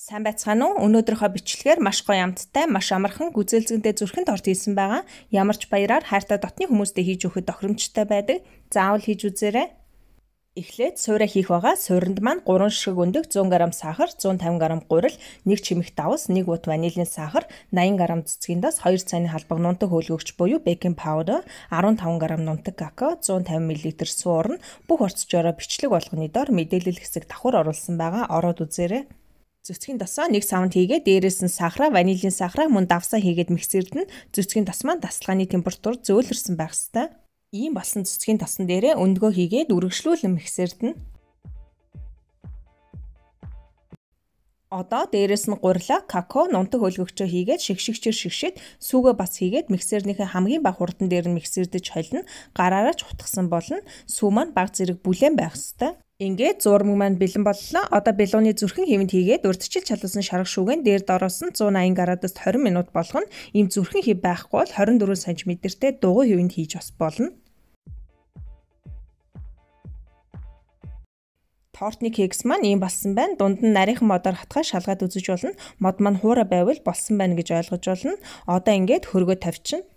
Сайн байцгаана уу? Өнөөдрийнхөө бичлэгээр маш гоё амттай, маш амархан, гүзэлзэгтэй зүрхэнд орж ирсэн байгаа. Ямарч баяраар хайртай дотны хүмүүстэй хийж өгөхөд тохиромжтой байдаг. Заавал хийж үзээрэй. Эхлээд суура хийх байгаа. Сууранд маань 3 ширхэг өндөг 100 г сахар, 150 г гурил, 1 чимэх давс, 1 ут ванилийн сахар, 80 г цэцгиндээс 2 цайны халбаг нунтаг хөөлгөгч буюу baking powder, 15 г нунтаг какао, 150 мл суурна бүх орцчороо бичлэг болгоны доор мэдээлэл хэсэг давхар оруулсан байгаа. Ороод үзээрэй. Цэцгийн тосоо нэг савнд хийгээ дээрээс нь сахара, ванилийн сахара мөн давсаа хийгээд миксерд нь цэцгийн тос маань дасгалааны температур зөөлрсөн байх ёстой. Ийм болсон цэцгийн тосон дээрээ өндгөө хийгээд үргэлжлүүлэн миксерд нь. Одоо дээрээс нь гурила, какао, нунтаг хөлгөгчөө хийгээд шигшигчээр шигшээд сүүгээ бас хийгээд миксернийхээ хамгийн бага хурдан дээр нь миксердэж холино, гараараа ч утгсан болно. Сүү маань баг зэрэг бүлээн байх ёстой. Ингээд зурмаг маань бэлэн боллоо. Одоо бэлууны зүрхэн хэвэнд хийгээд урдчил чалуусан шарах шүүгэн дээр дороосон 180 градус 20 минут болгоно. Ийм зүрхэн хэв байхгүй бол 24 см дээртэй дугуй хэвэнд хийж бас болно. Тортны кекс маань ийм болсон байна. Дунд нь нарийнхан модоор хатгаж шалгаад үзэж болно. Мод маань хуура байвал болсон байна гэж ойлгож болно. Одоо ингээд хөргөө тавьчихна.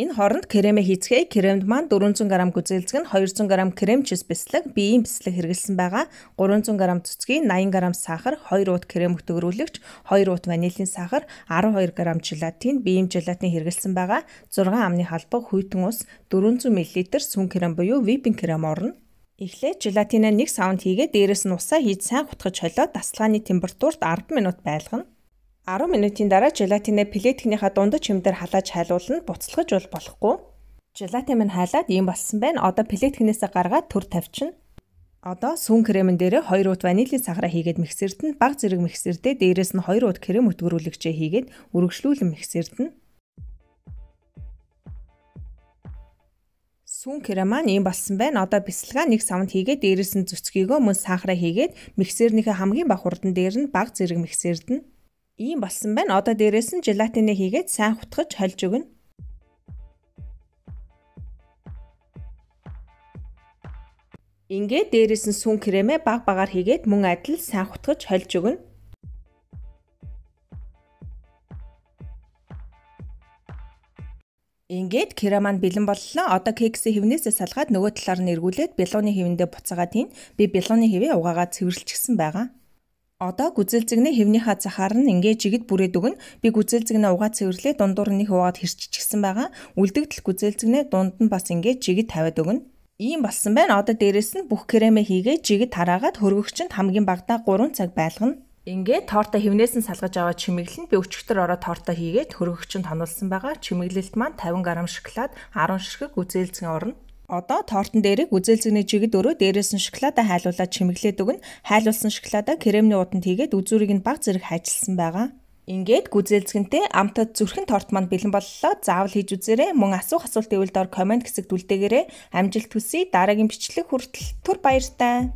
Энэ хооронд кремээ хийцгээе. Кремд маань 400 г гүзээлзэг нь 200 г кремчис бэлслэг, биеийн бэлслэг хэрэглэсэн байгаа. 300 г цэцгийн 80 г сахар, 2 уут крем хөтгөрүүлэгч, 2 уут ванилийн сахар, 12 г желатин, биеийн желатин хэрэглэсэн байгаа. 6 амны халбаг хүйтэн ус, 400 мл сүн крем буюу випинг крем орно. Эхлээд желатинаа 1 савнд хийгээ, дээрэс нь усаа хийж сайн хутгаж холиод дасгалгааны температурт 10 минут байлгана. 10 минутын дараа желатинээ плеткийнхаа дундаж хэмдээр халааж хайлуулна. Буцалгаж бол болохгүй. Желатин минь хайлаад ийм болсон байна. Одоо плеткнээсээ гаргаад төр тавьчихна. Одоо сүүн кремэн дээрээ 2 ууд ванилийн сахара хийгээд миксердэн баг зэрэг миксердээ дээрээс нь 2 ууд крем өтгөрүүлэгчээ хийгээд үргэлжлүүлэн миксердэн. Сүүн крем маань ийм болсон байна. Одоо бясалгаа нэг савнд хийгээд дээрээс нь зүцгийгөө мөн сахара хийгээд миксернийхээ хамгийн бага хурдан дээр нь баг зэрэг миксердэн. Ийм болсон байна. Одоо дээрээс нь желатинээ хийгээд сайн хутгаж хольж өгнө. Ингээд дээрээс нь сүн крэмээ баг багаар хийгээд мөн адил сайн хутгаж хольж өгнө. Ингээд кера маань бэлэн боллоо. Одоо кексийн хэвнээсээ салгаад нөгөө талаар нь эргүүлээд бялууны хэвэндээ буцаагаа тийм. Би бялууны хэвээ угаагаа цэвэрлчихсэн байгаа. Одоо гүзэл зэгний хэвнийхаа цахаар нь ингээд жигд бүрээд өгнө. Би гүзэл зэгнээ угаа цэвэрлээ дундуур нь их угаад хэрччихсэн байгаа. Үлдэгдэл гүзэл зэгнээ дунд нь бас ингээд жигд тавиад өгнө. Ийм болсон байна. Одоо дээрэс нь бүх крэмээ хийгээ жигд тараагаад хөргөгчөнд хамгийн багадаа 3 цаг байлгана. Ингээд торта хэвнээс нь салгаж аваад чимэглэн би өчгтөр ороо торта хийгээд хөргөгчөнд хануулсан байгаа. Чимэглэлт маань 50 г шоколад, 10 ширхэг гүзэл зэгэн орно. Одоо тортон дээрийг үзэл зэгний жигд өрөө дээрээс нь шоколада хайлуулаад чимэглээд өгнө. Хайлуулсан шоколада кремний уданд хийгээд үзүүрийг нь баг зэрэг хайчилсан байгаа. Ингээд гүзэлцгэнтэй амтад зүрхэн торт манд бэлэн боллоо. Заавал хийж үзээрэй. Мөн асуух асуулт ивэл доор комент хэсэгт үлдээгээрэй. Амжилт хүсье. Дараагийн бичлэг хүртэл түр баяртай.